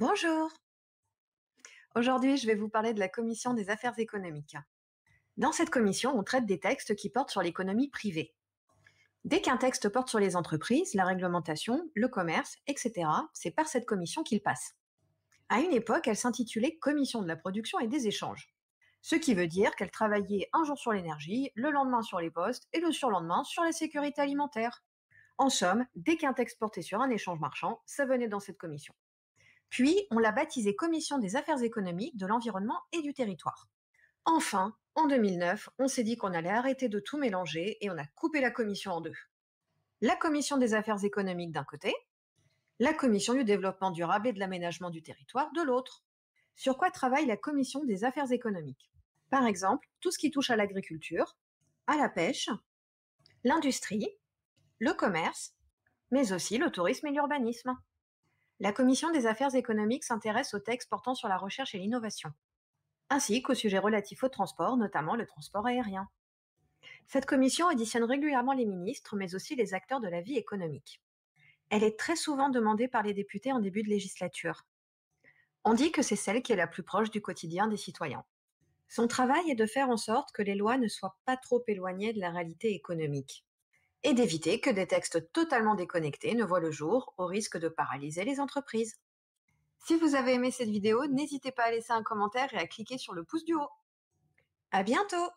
Bonjour. Aujourd'hui, je vais vous parler de la commission des affaires économiques. Dans cette commission, on traite des textes qui portent sur l'économie privée. Dès qu'un texte porte sur les entreprises, la réglementation, le commerce, etc., c'est par cette commission qu'il passe. À une époque, elle s'intitulait Commission de la production et des échanges. Ce qui veut dire qu'elle travaillait un jour sur l'énergie, le lendemain sur les postes et le surlendemain sur la sécurité alimentaire. En somme, dès qu'un texte portait sur un échange marchand, ça venait dans cette commission. Puis, on l'a baptisée Commission des affaires économiques, de l'environnement et du territoire. Enfin, en 2009, on s'est dit qu'on allait arrêter de tout mélanger et on a coupé la commission en deux. La commission des affaires économiques d'un côté, la commission du développement durable et de l'aménagement du territoire de l'autre. Sur quoi travaille la commission des affaires économiques Par exemple, tout ce qui touche à l'agriculture, à la pêche, l'industrie, le commerce, mais aussi le tourisme et l'urbanisme la Commission des affaires économiques s'intéresse aux textes portant sur la recherche et l'innovation, ainsi qu'aux sujets relatifs au transport, notamment le transport aérien. Cette commission auditionne régulièrement les ministres, mais aussi les acteurs de la vie économique. Elle est très souvent demandée par les députés en début de législature. On dit que c'est celle qui est la plus proche du quotidien des citoyens. Son travail est de faire en sorte que les lois ne soient pas trop éloignées de la réalité économique et d'éviter que des textes totalement déconnectés ne voient le jour au risque de paralyser les entreprises. Si vous avez aimé cette vidéo, n'hésitez pas à laisser un commentaire et à cliquer sur le pouce du haut. À bientôt!